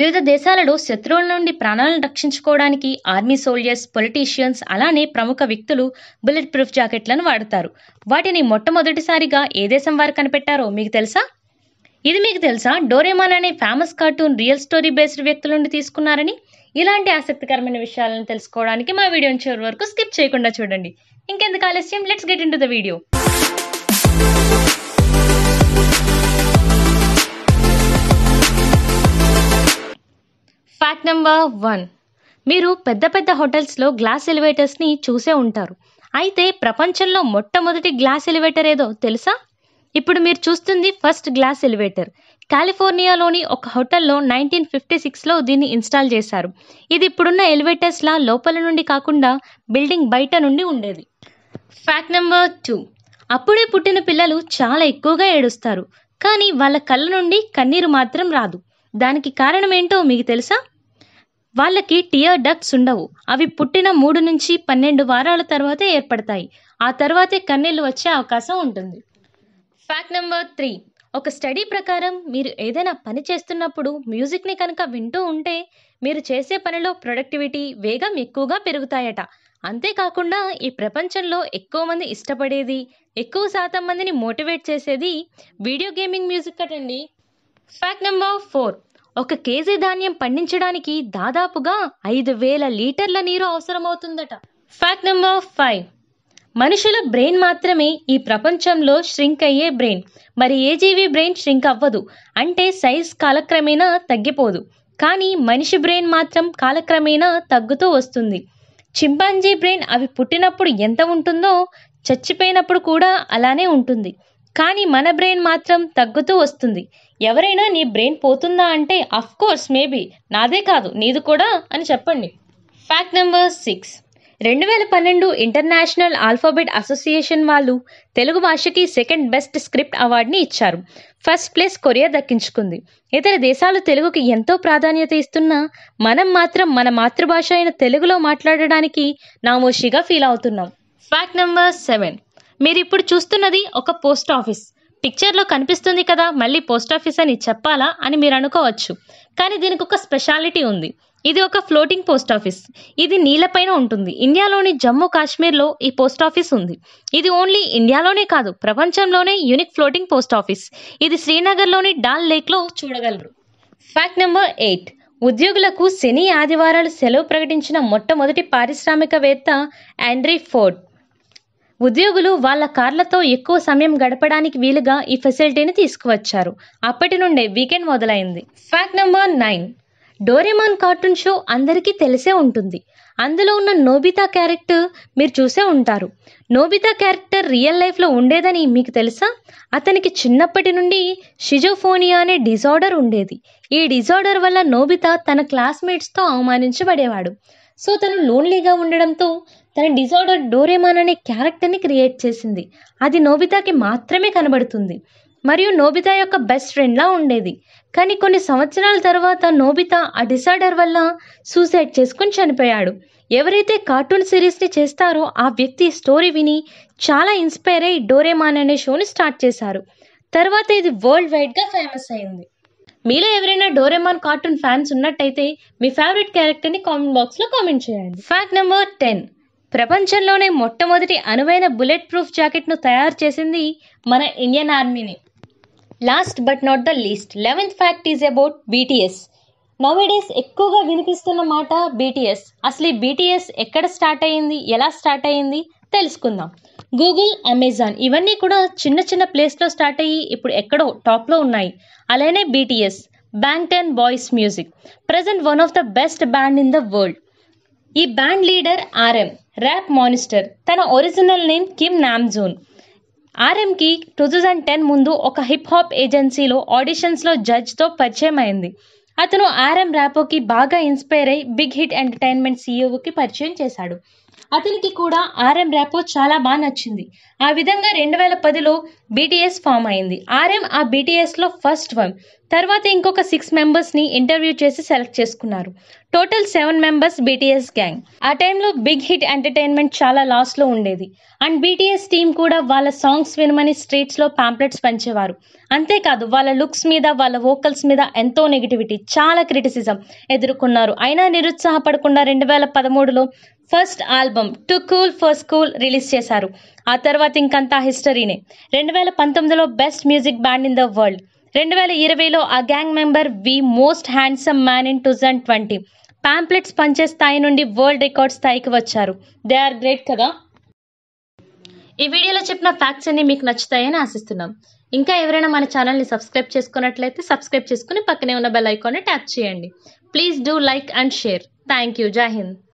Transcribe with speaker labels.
Speaker 1: వివిధ దేశాలలో శత్రువుల నుండి ప్రాణాలను రక్షించుకోవడానికి ఆర్మీ సోల్జర్స్ పొలిటీషియన్స్ అలానే ప్రముఖ వ్యక్తులు బుల్లెట్ ప్రూఫ్ జాకెట్లను వాడతారు వాటిని మొట్టమొదటిసారిగా ఏ దేశం వారు కనిపెట్టారో మీకు తెలుసా ఇది మీకు తెలుసా డోరేమాన్ అనే famous cartoon real story based వ్యక్తుల నుండి తీసుకున్నారని ఇలాంటి ఆసక్తికరమైన విషయాలను తెలుసుకోవడానికి మా వీడియోని చివరి వరకు స్కిప్ చేయకుండా చూడండి ఇంకెందుకు ఆలస్యం let's get into the video fact number one మీరు పెద్ద పెద్ద హోటల్స్లో గ్లాస్ ఎలివేటర్స్ని చూసే ఉంటారు అయితే ప్రపంచంలో మొట్టమొదటి గ్లాస్ ఎలివేటర్ ఏదో తెలుసా ఇప్పుడు మీరు చూస్తుంది ఫస్ట్ గ్లాస్ ఎలివేటర్ కాలిఫోర్నియాలోని ఒక హోటల్లో నైన్టీన్ ఫిఫ్టీ సిక్స్లో దీన్ని ఇన్స్టాల్ చేశారు ఇది ఇప్పుడున్న ఎలివేటర్స్లా లోపల నుండి కాకుండా బిల్డింగ్ బయట నుండి ఉండేది ఫ్యాక్ట్ నెంబర్ టూ అప్పుడే పుట్టిన పిల్లలు చాలా ఎక్కువగా ఏడుస్తారు కానీ వాళ్ళ కళ్ళ నుండి కన్నీరు మాత్రం రాదు దానికి కారణం ఏంటో మీకు తెలుసా వాళ్ళకి టియర్ డక్ట్స్ ఉండవు అవి పుట్టిన మూడు నుంచి పన్నెండు వారాల తర్వాతే ఏర్పడతాయి ఆ తర్వాతే కన్నీళ్ళు వచ్చే అవకాశం ఉంటుంది ఫ్యాక్ట్ నెంబర్ త్రీ ఒక స్టడీ ప్రకారం మీరు ఏదైనా పని చేస్తున్నప్పుడు మ్యూజిక్ని కనుక వింటూ ఉంటే మీరు చేసే పనిలో ప్రొడక్టివిటీ వేగం ఎక్కువగా పెరుగుతాయట అంతేకాకుండా ఈ ప్రపంచంలో ఎక్కువ మంది ఇష్టపడేది ఎక్కువ శాతం మందిని మోటివేట్ చేసేది వీడియో గేమింగ్ మ్యూజిక్ అటండి ఫ్యాక్ట్ నెంబర్ ఫోర్ ఒక కేజీ ధాన్యం పండించడానికి దాదాపుగా ఐదు వేల లీటర్ల నీరు అవసరమవుతుందట ఫ్యాక్ట్ నెంబర్ ఫైవ్ మనుషుల బ్రెయిన్ మాత్రమే ఈ ప్రపంచంలో ష్రింక్ అయ్యే బ్రెయిన్ మరి ఏ జీవి బ్రెయిన్ ష్రింక్ అవ్వదు అంటే సైజ్ కాలక్రమేణా తగ్గిపోదు కానీ మనిషి బ్రెయిన్ మాత్రం కాలక్రమేణా తగ్గుతూ వస్తుంది చింపాంజీ బ్రెయిన్ అవి పుట్టినప్పుడు ఎంత ఉంటుందో చచ్చిపోయినప్పుడు కూడా అలానే ఉంటుంది కానీ మన బ్రెయిన్ మాత్రం తగ్గుతూ వస్తుంది ఎవరైనా నీ బ్రెయిన్ పోతుందా అంటే అఫ్ కోర్స్ మేబీ నాదే కాదు నీది కూడా అని చెప్పండి ఫ్యాక్ట్ నెంబర్ సిక్స్ రెండు వేల పన్నెండు ఇంటర్నేషనల్ ఆల్ఫాబెట్ అసోసియేషన్ వాళ్ళు తెలుగు భాషకి సెకండ్ బెస్ట్ స్క్రిప్ట్ అవార్డుని ఇచ్చారు ఫస్ట్ ప్లేస్ కొరియా దక్కించుకుంది ఇతర దేశాలు తెలుగుకి ఎంతో ప్రాధాన్యత ఇస్తున్నా మనం మాత్రం మన మాతృభాష అయిన తెలుగులో మాట్లాడడానికి నామోషిగా ఫీల్ అవుతున్నాం ఫ్యాక్ట్ నెంబర్ సెవెన్ మీరు ఇప్పుడు చూస్తున్నది ఒక పోస్ట్ ఆఫీస్ పిక్చర్లో కనిపిస్తుంది కదా మళ్ళీ పోస్ట్ ఆఫీస్ అని చెప్పాలా అని మీరు అనుకోవచ్చు కానీ దీనికి ఒక స్పెషాలిటీ ఉంది ఇది ఒక ఫ్లోటింగ్ పోస్ట్ ఆఫీస్ ఇది నీళ్ళపైన ఉంటుంది ఇండియాలోని జమ్మూ కాశ్మీర్లో ఈ పోస్ట్ ఆఫీస్ ఉంది ఇది ఓన్లీ ఇండియాలోనే కాదు ప్రపంచంలోనే యూనిక్ ఫ్లోటింగ్ పోస్ట్ ఆఫీస్ ఇది శ్రీనగర్లోని డాల్ లేక్లో చూడగలరు ఫ్యాక్ట్ నెంబర్ ఎయిట్ ఉద్యోగులకు శని ఆదివారాలు సెలవు ప్రకటించిన మొట్టమొదటి పారిశ్రామికవేత్త ఆండ్రీ ఫోర్డ్ ఉద్యోగులు వాళ్ళ కార్లతో ఎక్కువ సమయం గడపడానికి వీలుగా ఈ ఫెసిలిటీని తీసుకువచ్చారు అప్పటి నుండే వీకెండ్ మొదలైంది fact number nine Doraemon cartoon show అందరికీ తెలిసే ఉంటుంది అందులో ఉన్న నోబితా క్యారెక్టర్ మీరు చూసే ఉంటారు నోబితా క్యారెక్టర్ రియల్ లైఫ్లో ఉండేదని మీకు తెలుసా అతనికి చిన్నప్పటి నుండి షిజోఫోనియా అనే డిజార్డర్ ఉండేది ఈ డిజార్డర్ వల్ల నోబితా తన క్లాస్మేట్స్తో అవమానించబడేవాడు సో తను లోన్లీగా ఉండడంతో తన డిజార్డర్ డోరేమాన్ అనే క్యారెక్టర్ని క్రియేట్ చేసింది అది నోబితాకి మాత్రమే కనబడుతుంది మరియు నోబితా యొక్క బెస్ట్ ఫ్రెండ్లా ఉండేది కానీ కొన్ని సంవత్సరాల తర్వాత నోబితా ఆ డిసార్డర్ వల్ల సూసైడ్ చేసుకుని చనిపోయాడు ఎవరైతే కార్టూన్ సిరీస్ని చేస్తారో ఆ వ్యక్తి స్టోరీ విని చాలా ఇన్స్పైర్ అయ్యి డోరేమాన్ అనే షోని స్టార్ట్ చేశారు తర్వాత ఇది వరల్డ్ వైడ్గా ఫేమస్ అయింది మీలో ఎవరైనా డోరేమాన్ కార్టూన్ ఫ్యాన్స్ ఉన్నట్టయితే మీ ఫేవరెట్ క్యారెక్టర్ని కామెంట్ బాక్స్లో కామెంట్ చేయండి ఫ్యాక్ట్ నెంబర్ టెన్ ప్రపంచంలోనే మొట్టమొదటి అనువైన బుల్లెట్ ప్రూఫ్ జాకెట్ను తయారు చేసింది మన ఇండియన్ ఆర్మీని last but not the least eleventh fact is about BTS nowadays ఎక్కువగా వినిపిస్తున్న మాట బీటీఎస్ అసలు ఈ బీటీఎస్ ఎక్కడ స్టార్ట్ అయ్యింది ఎలా స్టార్ట్ అయ్యింది తెలుసుకుందాం గూగుల్ అమెజాన్ ఇవన్నీ కూడా చిన్న చిన్న ప్లేస్లో స్టార్ట్ అయ్యి ఇప్పుడు ఎక్కడో టాప్లో ఉన్నాయి అలానే BTS Bangtan boys music present one of the best band in the world ఈ band leader RM rap monster తన ఒరిజినల్ నేమ్ కిమ్ నామ్జోన్ ఆర్ఎంకి టూ థౌజండ్ టెన్ ముందు ఒక హిప్ హాప్ ఏజెన్సీలో ఆడిషన్స్లో జడ్జ్తో పరిచయం అయింది అతను ఆర్ఎం ర్యాపోకి బాగా ఇన్స్పైర్ అయ్యి బిగ్ హిట్ ఎంటర్టైన్మెంట్ సీఈఓకి పరిచయం చేశాడు అతనికి కూడా ఆర్ఎం ర్యాపో చాలా బాగా నచ్చింది ఆ విధంగా రెండు వేల పదిలో బీటీఎస్ ఫామ్ అయింది ఆర్ఎం ఆ బీటీఎస్లో ఫస్ట్ వన్ తర్వాత ఇంకొక సిక్స్ మెంబర్స్ని ఇంటర్వ్యూ చేసి సెలెక్ట్ చేసుకున్నారు total seven members BTS gang ఆ టైంలో బిగ్ హిట్ ఎంటర్టైన్మెంట్ చాలా లాస్లో ఉండేది అండ్ బీటీఎస్ టీమ్ కూడా వాళ్ళ సాంగ్స్ వినమని స్ట్రీట్స్లో పాంప్లెట్స్ పంచేవారు అంతేకాదు వాళ్ళ లుక్స్ మీద వాళ్ళ వోకల్స్ మీద ఎంతో నెగిటివిటీ చాలా క్రిటిసిజం ఎదుర్కొన్నారు అయినా నిరుత్సాహపడకుండా రెండు వేల పదమూడులో first album two cool for school release చేశారు ఆ తర్వాత ఇంకంతా హిస్టరీనే రెండు వేల పంతొమ్మిదిలో best music band in the world రెండు వేల ఇరవైలో ఆ gang member V most handsome man in two thousand twenty pamphlets పంచే స్థాయి నుండి వరల్డ్ రికార్డ్ స్థాయికి వచ్చారు దే ఆర్ గ్రేట్ కదా ఈ వీడియోలో చెప్పిన ఫ్యాక్ట్స్ అన్ని మీకు నచ్చుతాయని ఆశిస్తున్నాం ఇంకా ఎవరైనా మన ఛానల్ని సబ్స్క్రైబ్ చేసుకున్నట్లయితే సబ్స్క్రైబ్ చేసుకుని పక్కనే ఉన్న బెల్ ఐకాన్ ట్యాప్ చేయండి please do like and share thank you జై హింద్